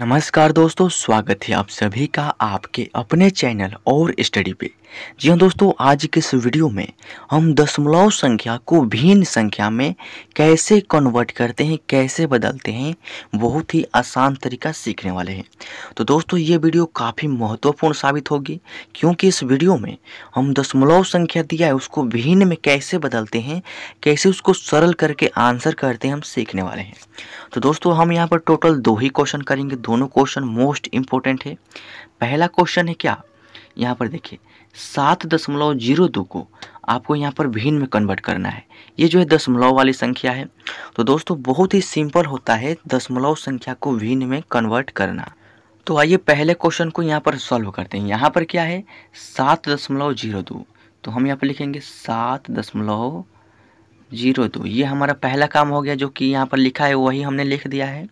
नमस्कार दोस्तों स्वागत है आप सभी का आपके अपने चैनल और स्टडी पे जी हाँ दोस्तों आज के इस वीडियो में हम दशमलव संख्या को भिन्न संख्या में कैसे कन्वर्ट करते हैं कैसे बदलते हैं बहुत ही आसान तरीका सीखने वाले हैं तो दोस्तों ये वीडियो काफ़ी महत्वपूर्ण साबित होगी क्योंकि इस वीडियो में हम दशमलव संख्या दिया है उसको भिन्न में कैसे बदलते हैं कैसे उसको सरल करके आंसर करते हैं हम सीखने वाले हैं तो दोस्तों हम यहाँ पर टोटल दो ही क्वेश्चन करेंगे दोनों क्वेश्चन मोस्ट इम्पोर्टेंट है पहला क्वेश्चन है क्या यहाँ पर देखिए सात दशमलव जीरो दो को आपको यहाँ पर भिन्न में कन्वर्ट करना है ये जो है दशमलव वाली संख्या है तो दोस्तों बहुत ही सिंपल होता है दशमलव संख्या को भिन्न में कन्वर्ट करना तो आइए पहले क्वेश्चन को यहाँ पर सॉल्व करते हैं यहाँ पर क्या है सात दशमलव जीरो दो तो हम यहाँ पर लिखेंगे सात दशमलव जीरो दो ये हमारा पहला काम हो गया जो कि यहाँ पर लिखा है वही हमने लिख दिया है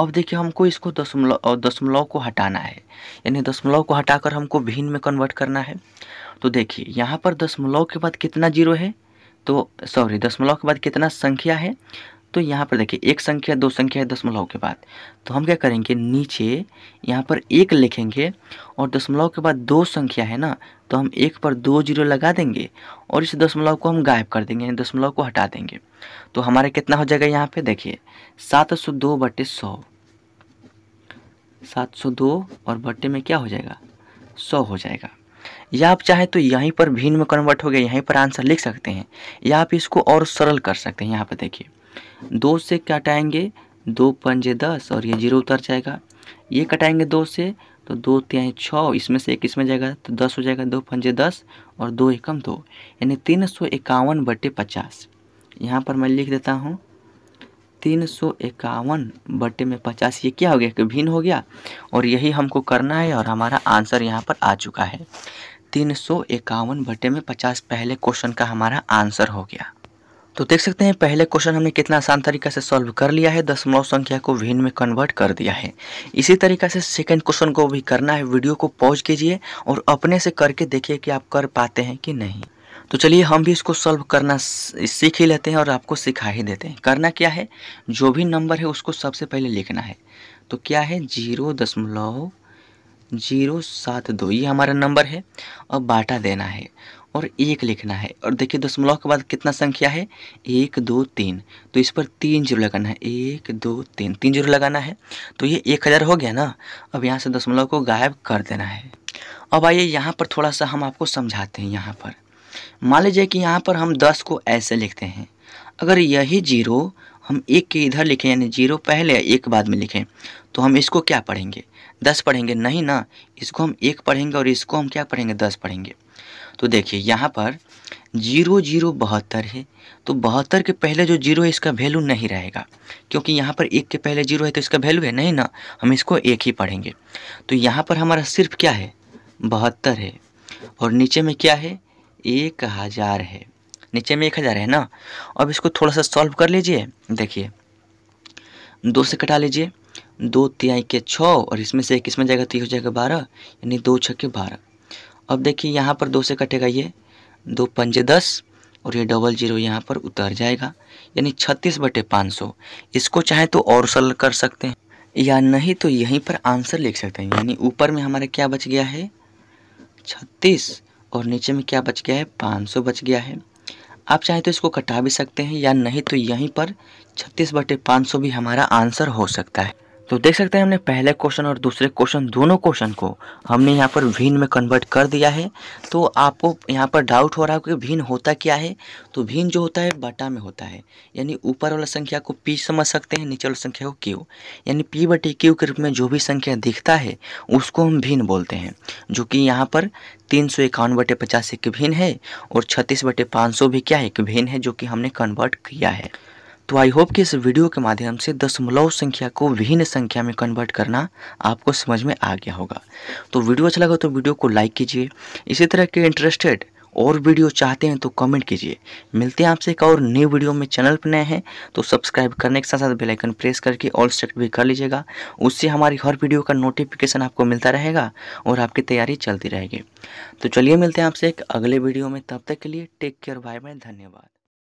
अब देखिए हमको इसको दशमलव दशमलव को हटाना है यानी दशमलव को हटाकर हमको भिन्न में कन्वर्ट करना है तो देखिए यहाँ पर दशमलव के बाद कितना जीरो है तो सॉरी दशमलव के बाद कितना संख्या है तो यहाँ पर देखिए एक संख्या दो संख्या है दशमलव के बाद तो हम क्या करेंगे नीचे यहाँ पर एक लिखेंगे और दशमलव के बाद दो संख्या है ना तो हम एक पर दो जीरो लगा देंगे और इस दशमलव को हम गायब कर देंगे यानी दशमलव को हटा देंगे तो हमारे कितना हो जाएगा यहाँ पे देखिए सात सौ दो बटे सौ सात सौ दो और बटे में क्या हो जाएगा सौ हो जाएगा या आप चाहें तो यहीं पर भिन्न में कन्वर्ट हो गया यहीं पर आंसर लिख सकते हैं या आप इसको और सरल कर सकते हैं यहाँ पर देखिए दो से कटाएंगे दो पंजे दस और ये जीरो उतर जाएगा ये कटाएंगे दो से तो दो त्याई छः इसमें से एक इसमें जाएगा तो दस हो जाएगा दो पंजे दस और दो एकम दो यानी तीन सौ इक्यावन बटे पचास यहाँ पर मैं लिख देता हूँ तीन सौ इक्यावन बटे में पचास ये क्या हो गया कि भिन्न हो गया और यही हमको करना है और हमारा आंसर यहाँ पर आ चुका है तीन सौ इक्यावन बटे में पचास पहले क्वेश्चन का हमारा आंसर हो गया तो देख सकते हैं पहले क्वेश्चन हमने कितना आसान तरीका से सॉल्व कर लिया है दशमलव संख्या को भिन्न में कन्वर्ट कर दिया है इसी तरीका से सेकंड क्वेश्चन को भी करना है वीडियो को पॉज कीजिए और अपने से करके देखिए कि आप कर पाते हैं कि नहीं तो चलिए हम भी इसको सॉल्व करना सीख ही लेते हैं और आपको सिखा ही देते हैं करना क्या है जो भी नंबर है उसको सबसे पहले लिखना है तो क्या है जीरो दशमलव जीरो सात दो ये हमारा नंबर है और बाटा देना है और एक लिखना है और देखिए दशमलव के बाद कितना संख्या है एक दो तीन तो इस पर तीन जीरो लगाना है एक दो तीन तीन जीरो लगाना है तो ये एक हज़ार हो गया ना अब यहाँ से दशमलव को गायब कर देना है अब आइए यहाँ पर थोड़ा सा हम आपको समझाते हैं यहाँ पर मान लीजिए कि यहाँ पर हम दस को ऐसे लिखते हैं अगर यही जीरो हम एक के इधर लिखें यानी जीरो पहले एक बाद में लिखें तो हम इसको क्या पढ़ेंगे दस पढ़ेंगे नहीं ना इसको हम एक पढ़ेंगे और इसको हम क्या पढ़ेंगे दस पढ़ेंगे तो देखिए यहाँ पर जीरो जीरो बहत्तर है तो बहत्तर के पहले जो जीरो है इसका वैल्यू नहीं रहेगा क्योंकि यहाँ पर एक के पहले जीरो है तो इसका वैल्यू है नहीं ना हम इसको एक ही पढ़ेंगे तो यहाँ पर हमारा सिर्फ क्या है बहत्तर है और नीचे में क्या है एक हज़ार है नीचे में एक हज़ार है ना अब इसको थोड़ा सा सॉल्व कर लीजिए देखिए दो से कटा लीजिए दो तिहाई के छः और इसमें से एक इसमें जाएगा तीन हो जाएगा बारह यानी दो छः के बारह अब देखिए यहाँ पर दो से कटेगा ये दो पंजे दस और ये डबल जीरो यहाँ पर उतर जाएगा यानी छत्तीस बटे पाँच सौ इसको चाहे तो और सल कर सकते हैं या नहीं तो यहीं पर आंसर लिख सकते हैं यानी ऊपर में हमारा क्या बच गया है छत्तीस और नीचे में क्या बच गया है 500 बच गया है आप चाहें तो इसको कटा भी सकते हैं या नहीं तो यहीं पर छत्तीस बटे पाँच भी हमारा आंसर हो सकता है तो देख सकते हैं हमने पहले क्वेश्चन और दूसरे क्वेश्चन दोनों क्वेश्चन को हमने यहाँ पर भीन में कन्वर्ट कर दिया है तो आपको यहाँ पर डाउट हो रहा है कि भीन होता क्या है तो भीन जो होता है बटा में होता है यानी ऊपर वाला संख्या को पी समझ सकते हैं नीचे वाला संख्या को क्यू यानी पी बटे क्यू के रूप में जो भी संख्या दिखता है उसको हम भीन बोलते हैं जो कि यहाँ पर तीन सौ इक्यावन बटे पचास एक भीन है और छत्तीस बटे पाँच सौ भी क्या है एक भिन्न है जो कि हमने कन्वर्ट किया है तो आई होप कि इस वीडियो के माध्यम से दशमलव संख्या को विभिन्न संख्या में कन्वर्ट करना आपको समझ में आ गया होगा तो वीडियो अच्छा लगा तो वीडियो को लाइक कीजिए इसी तरह के इंटरेस्टेड और वीडियो चाहते हैं तो कमेंट कीजिए मिलते हैं आपसे एक और न्यू वीडियो में चैनल पर नए हैं तो सब्सक्राइब करने के साथ साथ बेल आइकन प्रेस करके ऑल सेलेक्ट भी कर लीजिएगा उससे हमारी हर वीडियो का नोटिफिकेशन आपको मिलता रहेगा और आपकी तैयारी चलती रहेगी तो चलिए मिलते हैं आपसे एक अगले वीडियो में तब तक के लिए टेक केयर बाय बाय धन्यवाद